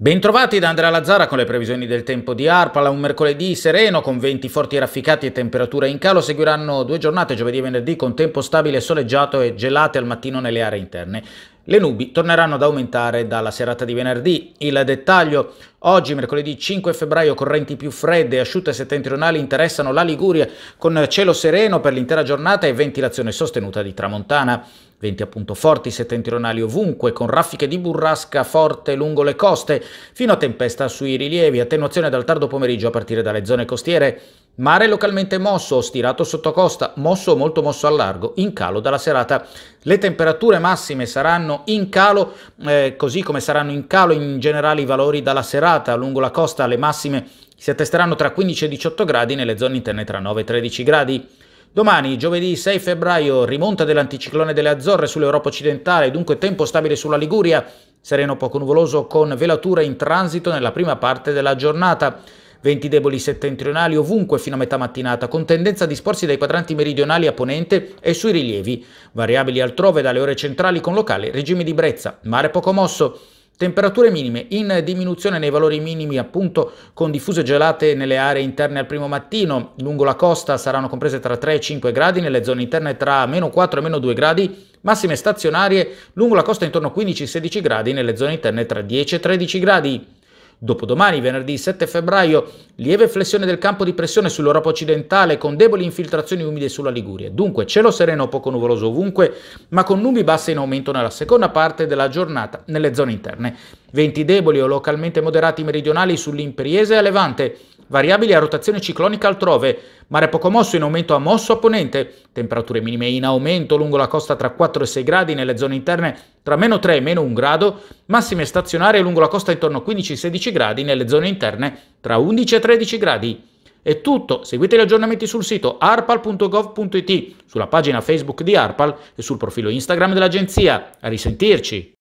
Bentrovati da Andrea Lazzara con le previsioni del tempo di Arpala, un mercoledì sereno con venti forti rafficati e temperature in calo, seguiranno due giornate giovedì e venerdì con tempo stabile, soleggiato e gelate al mattino nelle aree interne. Le nubi torneranno ad aumentare dalla serata di venerdì. Il dettaglio, oggi mercoledì 5 febbraio correnti più fredde e asciutte settentrionali interessano la Liguria con cielo sereno per l'intera giornata e ventilazione sostenuta di tramontana. Venti appunto forti settentrionali ovunque, con raffiche di burrasca forte lungo le coste, fino a tempesta sui rilievi, attenuazione dal tardo pomeriggio a partire dalle zone costiere, Mare localmente mosso o stirato sotto costa, mosso o molto mosso a largo, in calo dalla serata. Le temperature massime saranno in calo, eh, così come saranno in calo in generale i valori dalla serata. Lungo la costa le massime si attesteranno tra 15 e 18 gradi, nelle zone interne tra 9 e 13 gradi. Domani, giovedì 6 febbraio, rimonta dell'anticiclone delle Azzorre sull'Europa occidentale, dunque tempo stabile sulla Liguria, sereno poco nuvoloso con velature in transito nella prima parte della giornata. Venti deboli settentrionali ovunque fino a metà mattinata, con tendenza a disporsi dai quadranti meridionali a ponente e sui rilievi, variabili altrove dalle ore centrali con locale regime di brezza, mare poco mosso. Temperature minime in diminuzione nei valori minimi appunto con diffuse gelate nelle aree interne al primo mattino, lungo la costa saranno comprese tra 3 e 5 gradi, nelle zone interne tra meno 4 e meno 2 gradi, massime stazionarie lungo la costa intorno a 15-16 gradi, nelle zone interne tra 10 e 13 gradi. Dopodomani, venerdì 7 febbraio, lieve flessione del campo di pressione sull'Europa occidentale con deboli infiltrazioni umide sulla Liguria. Dunque cielo sereno poco nuvoloso ovunque, ma con nubi basse in aumento nella seconda parte della giornata nelle zone interne. Venti deboli o localmente moderati meridionali sull'Impriese e a Levante, variabili a rotazione ciclonica altrove, mare poco mosso in aumento a mosso a ponente, temperature minime in aumento lungo la costa tra 4 e 6 gradi nelle zone interne tra meno 3 e meno 1 grado, massime stazionarie lungo la costa intorno a 15-16 gradi, nelle zone interne tra 11 e 13 gradi. È tutto, seguite gli aggiornamenti sul sito arpal.gov.it, sulla pagina Facebook di Arpal e sul profilo Instagram dell'agenzia. A risentirci!